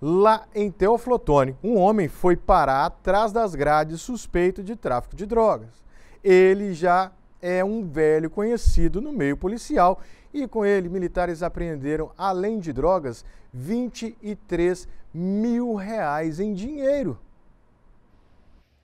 Lá em Teoflotone, um homem foi parar atrás das grades suspeito de tráfico de drogas. Ele já é um velho conhecido no meio policial e com ele militares apreenderam, além de drogas, 23 mil reais em dinheiro.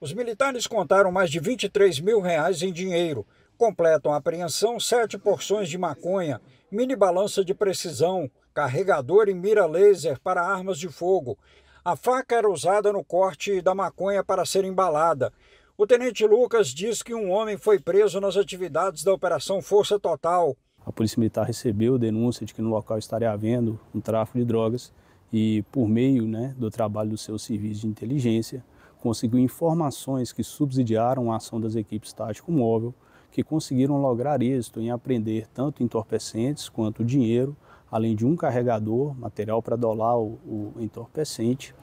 Os militares contaram mais de 23 mil reais em dinheiro completam a apreensão sete porções de maconha, mini balança de precisão, carregador e mira laser para armas de fogo. A faca era usada no corte da maconha para ser embalada. O tenente Lucas diz que um homem foi preso nas atividades da Operação Força Total. A Polícia Militar recebeu denúncia de que no local estaria havendo um tráfico de drogas e, por meio né, do trabalho do seu serviço de inteligência, conseguiu informações que subsidiaram a ação das equipes tático móvel que conseguiram lograr êxito em aprender tanto entorpecentes quanto dinheiro, além de um carregador, material para dolar o, o entorpecente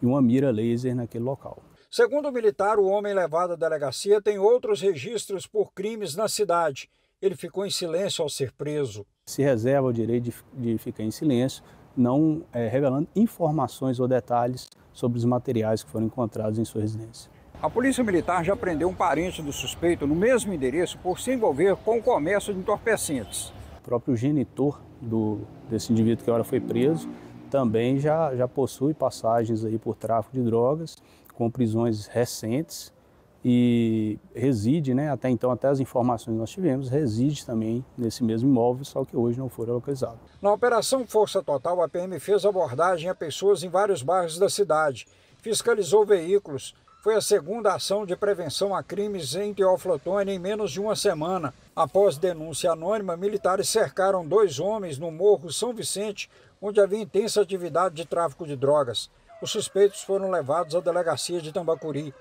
e uma mira laser naquele local. Segundo o militar, o homem levado à delegacia tem outros registros por crimes na cidade. Ele ficou em silêncio ao ser preso. Se reserva o direito de, de ficar em silêncio, não é, revelando informações ou detalhes sobre os materiais que foram encontrados em sua residência. A polícia militar já prendeu um parente do suspeito no mesmo endereço por se envolver com o comércio de entorpecentes. O próprio genitor do, desse indivíduo que agora foi preso também já, já possui passagens aí por tráfico de drogas, com prisões recentes e reside, né, até então, até as informações que nós tivemos, reside também nesse mesmo imóvel, só que hoje não foi localizado. Na Operação Força Total, a PM fez abordagem a pessoas em vários bairros da cidade, fiscalizou veículos, foi a segunda ação de prevenção a crimes em Teoflotone em menos de uma semana. Após denúncia anônima, militares cercaram dois homens no Morro São Vicente, onde havia intensa atividade de tráfico de drogas. Os suspeitos foram levados à delegacia de Tambacuri.